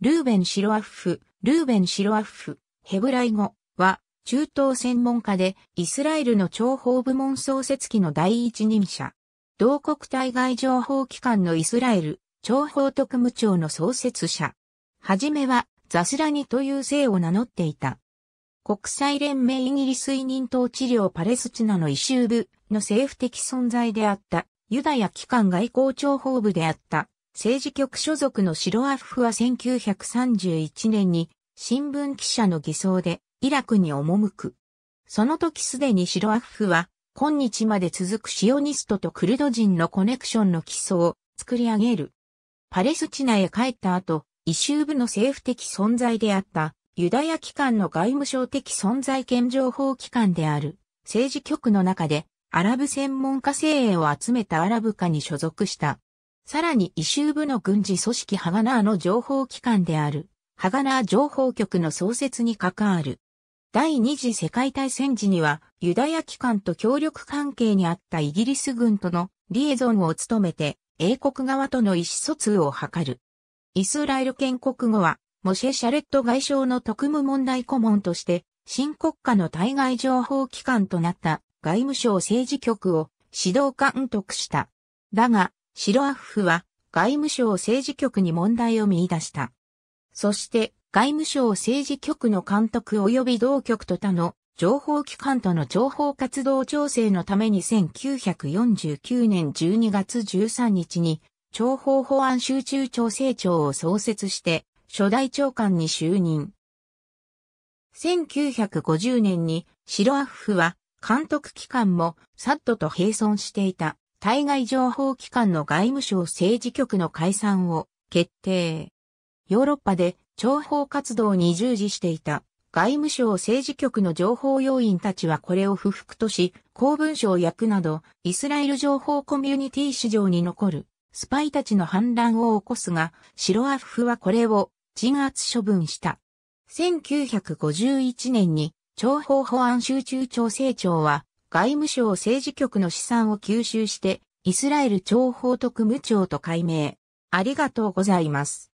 ルーベン・シロアッフ、ルーベン・シロアッフ、ヘブライ語は、中東専門家で、イスラエルの諜報部門創設期の第一人者。同国対外情報機関のイスラエル、諜報特務庁の創設者。はじめは、ザスラニという姓を名乗っていた。国際連盟イギリス委任統治領パレスチナの異州部の政府的存在であった、ユダヤ機関外交諜報部であった、政治局所属のシロアフフは1931年に新聞記者の偽装でイラクに赴く。その時すでにシロアフフは今日まで続くシオニストとクルド人のコネクションの基礎を作り上げる。パレスチナへ帰った後、異臭部の政府的存在であったユダヤ機関の外務省的存在権情報機関である政治局の中でアラブ専門家精鋭を集めたアラブ化に所属した。さらに異臭部の軍事組織ハガナーの情報機関である、ハガナー情報局の創設に関わる。第二次世界大戦時には、ユダヤ機関と協力関係にあったイギリス軍とのリエゾンを務めて、英国側との意思疎通を図る。イスラエル建国後は、モシェ・シャレット外相の特務問題顧問として、新国家の対外情報機関となった外務省政治局を指導監督した。だが、白アッフは外務省政治局に問題を見出した。そして外務省政治局の監督及び同局と他の情報機関との情報活動調整のために1949年12月13日に情報保安集中調整庁を創設して初代長官に就任。1950年に白アッフは監督機関もサッドと並存していた。対外情報機関の外務省政治局の解散を決定。ヨーロッパで諜報活動に従事していた外務省政治局の情報要員たちはこれを不服とし、公文書を焼くなど、イスラエル情報コミュニティ市場に残るスパイたちの反乱を起こすが、シロアフフはこれを鎮圧処分した。1951年に情報保安集中調整庁は外務省政治局の資産を吸収して、イスラエル諜報特務長と改名。ありがとうございます。